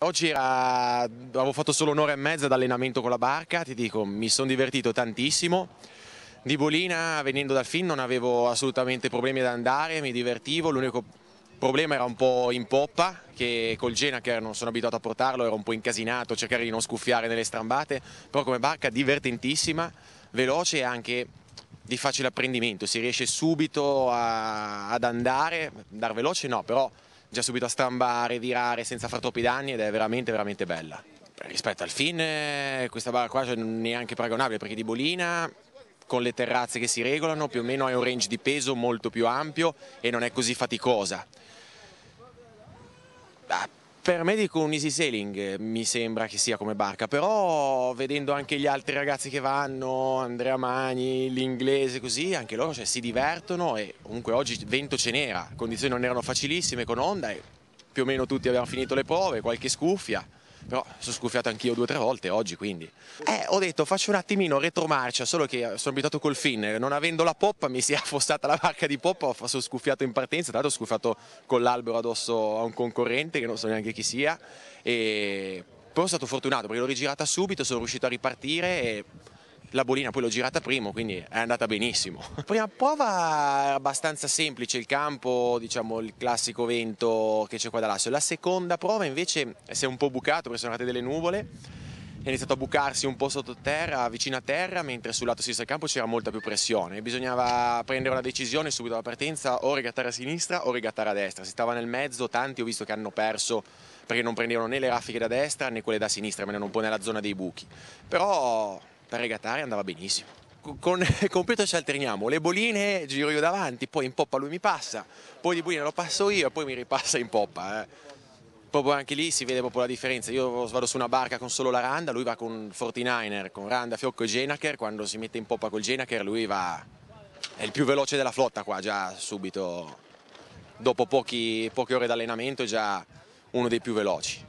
Oggi era, avevo fatto solo un'ora e mezza d'allenamento con la barca, ti dico, mi sono divertito tantissimo. Di Bolina, venendo dal film, non avevo assolutamente problemi ad andare, mi divertivo, l'unico problema era un po' in poppa, che col che non sono abituato a portarlo, era un po' incasinato, cercare di non scuffiare nelle strambate, però come barca divertentissima, veloce e anche di facile apprendimento, si riesce subito a, ad andare, andare veloce no, però già subito a strambare, virare senza far troppi danni ed è veramente veramente bella. Rispetto al fin questa barra qua cioè, non è neanche paragonabile perché di Bolina con le terrazze che si regolano più o meno hai un range di peso molto più ampio e non è così faticosa per me dico un easy sailing eh, mi sembra che sia come barca però vedendo anche gli altri ragazzi che vanno Andrea Magni, l'inglese così anche loro cioè, si divertono e comunque oggi vento ce n'era condizioni non erano facilissime con onda e più o meno tutti abbiamo finito le prove qualche scuffia però sono scuffiato anch'io due o tre volte oggi quindi. Eh, ho detto faccio un attimino retromarcia, solo che sono abituato col fin, non avendo la poppa mi si è affossata la barca di poppa, sono scuffiato in partenza, tra l'altro ho scuffato con l'albero addosso a un concorrente che non so neanche chi sia e però sono stato fortunato perché l'ho rigirata subito, sono riuscito a ripartire e la bolina poi l'ho girata primo, quindi è andata benissimo. Prima prova era abbastanza semplice il campo, diciamo il classico vento che c'è qua da lasso. La seconda prova invece si è un po' bucato perché sono arrivate delle nuvole è iniziato a bucarsi un po' sottoterra, vicino a terra, mentre sul lato sinistro del campo c'era molta più pressione. Bisognava prendere una decisione subito alla partenza, o rigattare a sinistra o rigattare a destra. Si stava nel mezzo, tanti ho visto che hanno perso perché non prendevano né le raffiche da destra né quelle da sinistra, almeno un po' nella zona dei buchi. Però per regatare andava benissimo. Con il computer ci alterniamo, le boline giro io davanti, poi in poppa lui mi passa, poi di boline lo passo io e poi mi ripassa in poppa. Eh. Proprio anche lì si vede proprio la differenza. Io vado su una barca con solo la Randa, lui va con 49er, con Randa, Fiocco e Genaker. Quando si mette in poppa col Genaker, lui va. È il più veloce della flotta qua, già subito. Dopo pochi, poche ore di allenamento, è già uno dei più veloci.